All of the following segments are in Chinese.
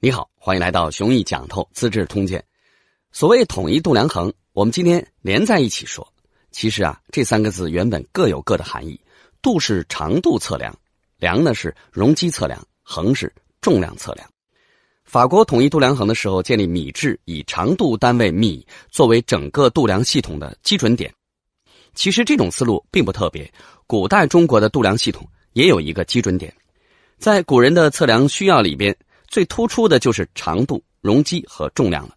你好，欢迎来到《雄毅讲透资治通鉴》。所谓统一度量衡，我们今天连在一起说。其实啊，这三个字原本各有各的含义：度是长度测量，量呢是容积测量，衡是重量测量。法国统一度量衡的时候，建立米制，以长度单位米作为整个度量系统的基准点。其实这种思路并不特别，古代中国的度量系统也有一个基准点，在古人的测量需要里边。最突出的就是长度、容积和重量了。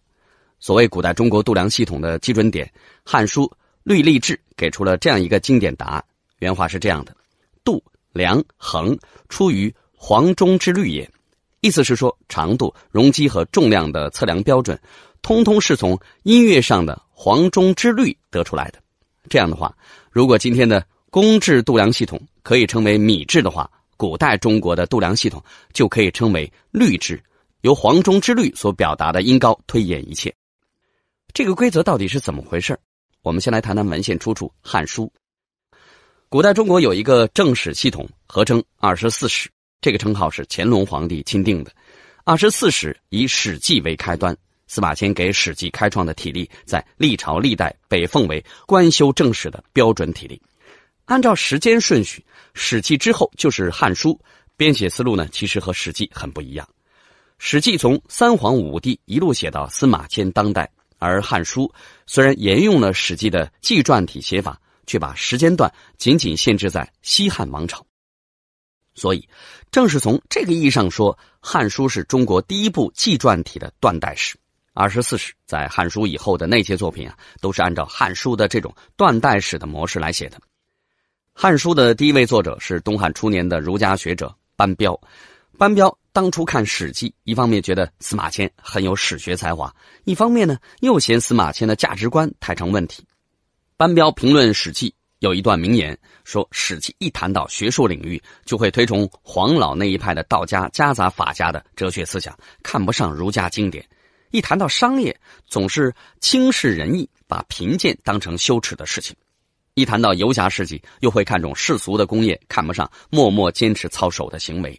所谓古代中国度量系统的基准点，《汉书·律历志》给出了这样一个经典答案。原话是这样的：“度、量、衡出于黄中之律也。”意思是说，长度、容积和重量的测量标准，通通是从音乐上的黄中之律得出来的。这样的话，如果今天的公制度量系统可以称为米制的话。古代中国的度量系统就可以称为律制，由黄钟之律所表达的音高推演一切。这个规则到底是怎么回事我们先来谈谈文献出处《汉书》。古代中国有一个正史系统，合称二十四史。这个称号是乾隆皇帝钦定的。二十四史以《史记》为开端，司马迁给《史记》开创的体例，在历朝历代被奉为官修正史的标准体例。按照时间顺序，《史记》之后就是《汉书》。编写思路呢，其实和《史记》很不一样。《史记》从三皇五帝一路写到司马迁当代，而《汉书》虽然沿用了《史记》的纪传体写法，却把时间段仅仅限制在西汉王朝。所以，正是从这个意义上说，《汉书》是中国第一部纪传体的断代史。二十四史在《汉书》以后的那些作品啊，都是按照《汉书》的这种断代史的模式来写的。《汉书》的第一位作者是东汉初年的儒家学者班彪。班彪当初看《史记》，一方面觉得司马迁很有史学才华，一方面呢又嫌司马迁的价值观太成问题。班彪评论《史记》有一段名言，说《史记》一谈到学术领域，就会推崇黄老那一派的道家，夹杂法家的哲学思想，看不上儒家经典；一谈到商业，总是轻视仁义，把贫贱当成羞耻的事情。一谈到游侠事迹，又会看重世俗的功业，看不上默默坚持操守的行为。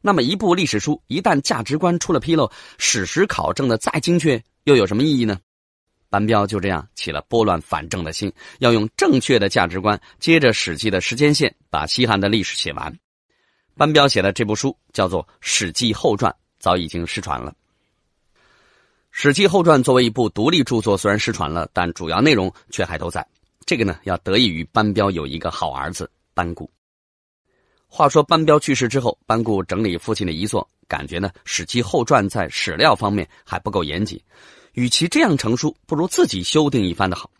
那么，一部历史书一旦价值观出了纰漏，史实考证的再精确，又有什么意义呢？班彪就这样起了拨乱反正的心，要用正确的价值观，接着《史记》的时间线，把西汉的历史写完。班彪写的这部书叫做《史记后传》，早已经失传了。《史记后传》作为一部独立著作，虽然失传了，但主要内容却还都在。这个呢，要得益于班彪有一个好儿子班固。话说班彪去世之后，班固整理父亲的遗作，感觉呢《史记后传》在史料方面还不够严谨，与其这样成书，不如自己修订一番的好。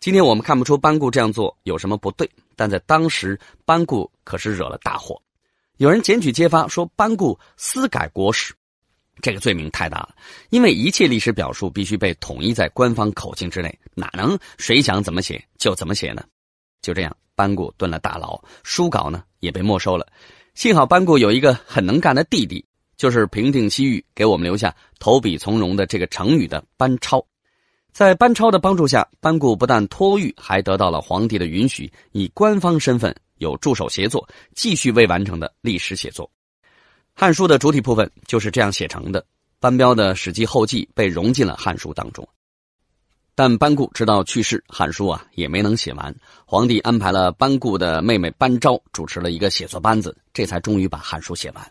今天我们看不出班固这样做有什么不对，但在当时，班固可是惹了大祸。有人检举揭发说班固私改国史。这个罪名太大了，因为一切历史表述必须被统一在官方口径之内，哪能谁想怎么写就怎么写呢？就这样，班固蹲了大牢，书稿呢也被没收了。幸好班固有一个很能干的弟弟，就是平定西域、给我们留下“投笔从戎”的这个成语的班超。在班超的帮助下，班固不但脱狱，还得到了皇帝的允许，以官方身份有助手协作，继续未完成的历史写作。《汉书》的主体部分就是这样写成的，班彪的《史记后记》被融进了《汉书》当中。但班固直到去世，《汉书》啊也没能写完。皇帝安排了班固的妹妹班昭主持了一个写作班子，这才终于把《汉书》写完。《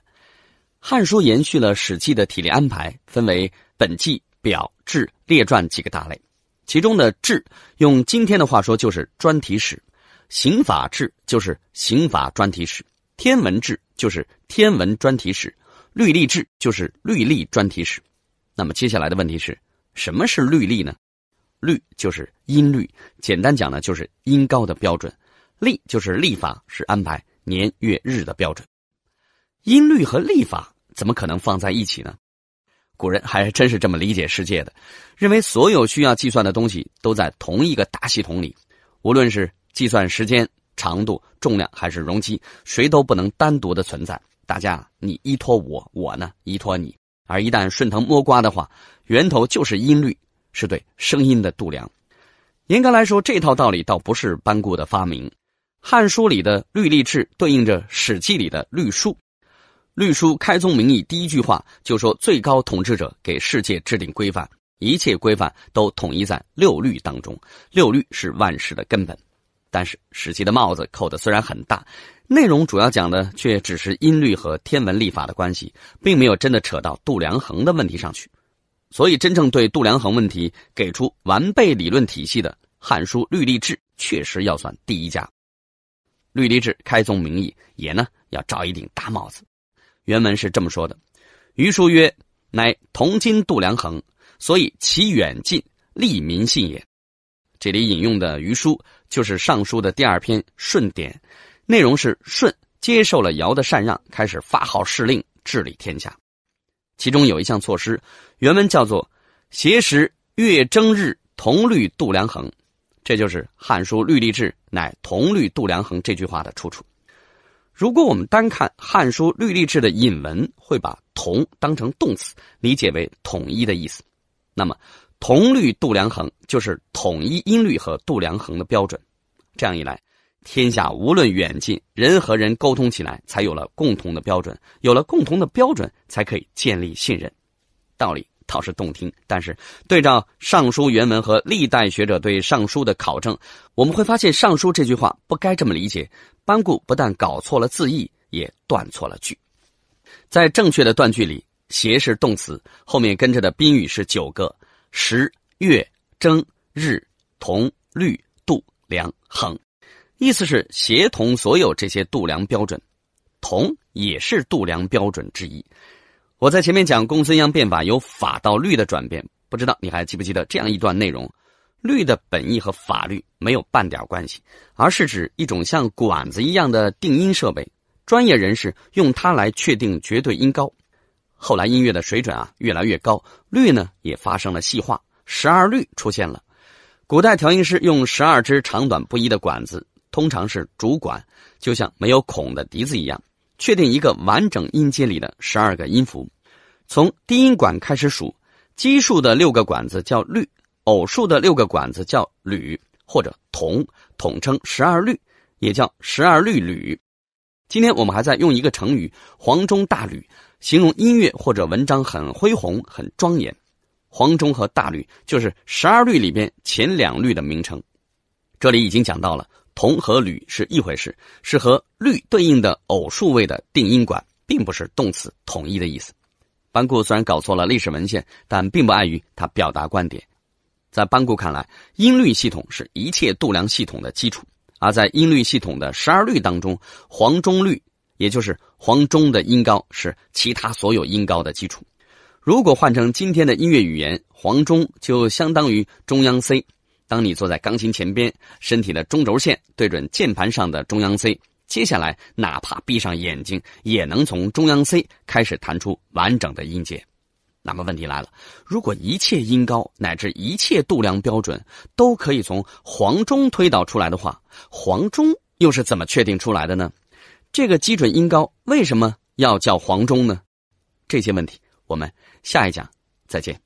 汉书》延续了《史记》的体力安排，分为本纪、表、志、列传几个大类。其中的志，用今天的话说就是专题史，刑法志就是刑法专题史，天文志。就是天文专题史，律历志就是律历专题史。那么接下来的问题是，什么是律历呢？律就是音律，简单讲呢就是音高的标准；历就是历法，是安排年月日的标准。音律和历法怎么可能放在一起呢？古人还真是这么理解世界的，认为所有需要计算的东西都在同一个大系统里，无论是计算时间。长度、重量还是容积，谁都不能单独的存在。大家，你依托我，我呢依托你。而一旦顺藤摸瓜的话，源头就是音律，是对声音的度量。严格来说，这套道理倒不是班固的发明，《汉书》里的律历志对应着《史记》里的律书。律书开宗明义第一句话就说：最高统治者给世界制定规范，一切规范都统一在六律当中。六律是万事的根本。但是《史记》的帽子扣的虽然很大，内容主要讲的却只是音律和天文历法的关系，并没有真的扯到度量衡的问题上去。所以，真正对度量衡问题给出完备理论体系的《汉书律历志》，确实要算第一家。《律历志》开宗明义，也呢要罩一顶大帽子。原文是这么说的：“余书曰，乃同今度量衡，所以其远近，利民信也。”这里引用的《余书》就是《尚书》的第二篇《舜典》，内容是舜接受了尧的禅让，开始发号施令治理天下。其中有一项措施，原文叫做“挟时月、征日、同律度、量衡”，这就是《汉书·律历志》“乃同律度量衡”这句话的出处。如果我们单看《汉书·律历志》的引文，会把“同”当成动词，理解为统一的意思，那么。同律度量衡就是统一音律和度量衡的标准，这样一来，天下无论远近，人和人沟通起来才有了共同的标准，有了共同的标准，才可以建立信任。道理倒是动听，但是对照《尚书》原文和历代学者对《尚书》的考证，我们会发现《尚书》这句话不该这么理解。班固不但搞错了字义，也断错了句。在正确的断句里，“协”是动词，后面跟着的宾语是九个。时、月、正、日、同、律、度、量、衡，意思是协同所有这些度量标准。同也是度量标准之一。我在前面讲公孙鞅变法由法到律的转变，不知道你还记不记得这样一段内容？律的本意和法律没有半点关系，而是指一种像管子一样的定音设备。专业人士用它来确定绝对音高。后来音乐的水准啊越来越高，律呢也发生了细化，十二律出现了。古代调音师用十二支长短不一的管子，通常是竹管，就像没有孔的笛子一样，确定一个完整音阶里的十二个音符。从低音管开始数，奇数的六个管子叫律，偶数的六个管子叫吕或者同，统称十二律，也叫十二律吕。今天我们还在用一个成语“黄钟大吕”，形容音乐或者文章很恢宏、很庄严。黄钟和大吕就是十二律里边前两律的名称。这里已经讲到了，同和铝是一回事，是和律对应的偶数位的定音管，并不是动词“统一”的意思。班固虽然搞错了历史文献，但并不碍于他表达观点。在班固看来，音律系统是一切度量系统的基础。而在音律系统的十二律当中，黄中律，也就是黄中的音高，是其他所有音高的基础。如果换成今天的音乐语言，黄中就相当于中央 C。当你坐在钢琴前边，身体的中轴线对准键盘上的中央 C，接下来哪怕闭上眼睛，也能从中央 C 开始弹出完整的音节。那么问题来了，如果一切音高乃至一切度量标准都可以从黄钟推导出来的话，黄钟又是怎么确定出来的呢？这个基准音高为什么要叫黄钟呢？这些问题我们下一讲再见。